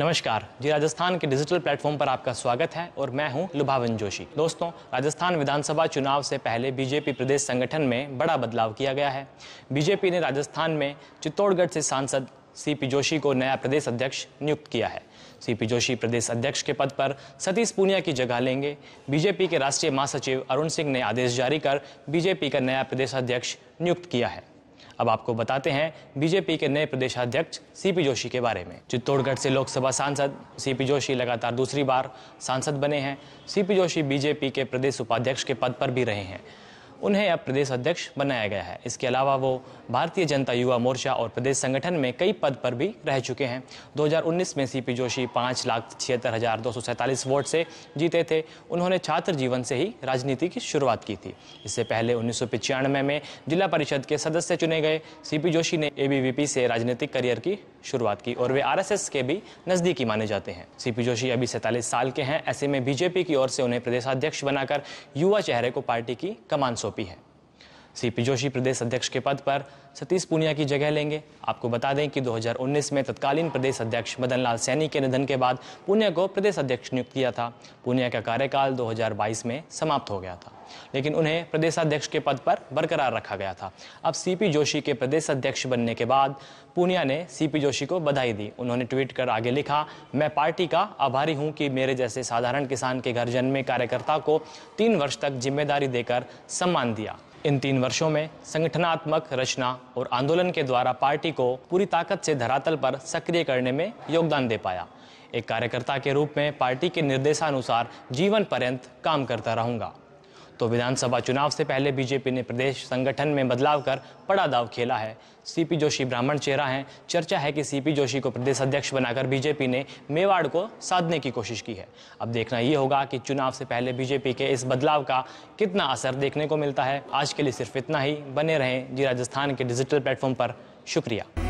नमस्कार जी राजस्थान के digital platform पर आपका स्वागत है और मैं हूं लुभावन जोशी दोस्तों राजस्थान विधानसभा चुनाव से पहले बीजेपी प्रदेश संगठन में बड़ा बदलाव किया गया है बीजेपी ने राजस्थान में चित्तौड़गढ़ से सांसद सीपी जोशी को नया प्रदेश अध्यक्ष नियुक्त किया है सीपी जोशी प्रदेश अध्यक्ष के पद पर सतीश पूनिया की जगह लेंगे बीजेपी के राष्ट्रीय महासचिव अरुण सिंह ने आदेश जारी कर बीजेपी का नया प्रदेश अध्यक्ष नियुक्त किया है अब आपको बताते हैं बीजेपी के नए प्रदेशाध्यक्ष सीपी जोशी के बारे में चित्तौड़गढ़ से लोकसभा सांसद सीपी जोशी लगातार दूसरी बार सांसद बने हैं सीपी जोशी बीजेपी के प्रदेश उपाध्यक्ष के पद पर भी रहे हैं उन्हें अब प्रदेश अध्यक्ष बनाया गया है इसके अलावा वो भारतीय जनता युवा मोर्चा और प्रदेश संगठन में कई पद पर भी रह चुके हैं 2019 में सीपी जोशी पाँच लाख छिहत्तर हज़ार दो सौ सैंतालीस वोट से जीते थे उन्होंने छात्र जीवन से ही राजनीति की शुरुआत की थी इससे पहले उन्नीस में जिला परिषद के सदस्य चुने गए सी जोशी ने ए से राजनीतिक करियर की शुरुआत की और वे आरएसएस के भी नज़दीकी माने जाते हैं सीपी जोशी अभी सैंतालीस साल के हैं ऐसे में बीजेपी की ओर से उन्हें प्रदेशाध्यक्ष बनाकर युवा चेहरे को पार्टी की कमान सौंपी है सीपी जोशी प्रदेश अध्यक्ष के पद पर सतीश पूनिया की जगह लेंगे आपको बता दें कि 2019 में तत्कालीन प्रदेश अध्यक्ष मदन लाल सैनी के निधन के बाद पूनिया को प्रदेश अध्यक्ष नियुक्त किया था पूनिया का कार्यकाल 2022 में समाप्त हो गया था लेकिन उन्हें प्रदेशाध्यक्ष के पद पर बरकरार रखा गया था अब सीपी जोशी के प्रदेश अध्यक्ष बनने के बाद पूनिया ने सीपी जोशी को बधाई दी उन्होंने ट्वीट कर आगे लिखा मैं पार्टी का आभारी हूं कि मेरे जैसे साधारण किसान के घर जन्मे कार्यकर्ता को तीन वर्ष तक जिम्मेदारी देकर सम्मान दिया इन तीन वर्षों में संगठनात्मक रचना और आंदोलन के द्वारा पार्टी को पूरी ताकत से धरातल पर सक्रिय करने में योगदान दे पाया एक कार्यकर्ता के रूप में पार्टी के निर्देशानुसार जीवन पर्यंत काम करता रहूंगा तो विधानसभा चुनाव से पहले बीजेपी ने प्रदेश संगठन में बदलाव कर बड़ा दाव खेला है सीपी जोशी ब्राह्मण चेहरा हैं चर्चा है कि सीपी जोशी को प्रदेश अध्यक्ष बनाकर बीजेपी ने मेवाड़ को साधने की कोशिश की है अब देखना ये होगा कि चुनाव से पहले बीजेपी के इस बदलाव का कितना असर देखने को मिलता है आज के लिए सिर्फ इतना ही बने रहें जी राजस्थान के डिजिटल प्लेटफॉर्म पर शुक्रिया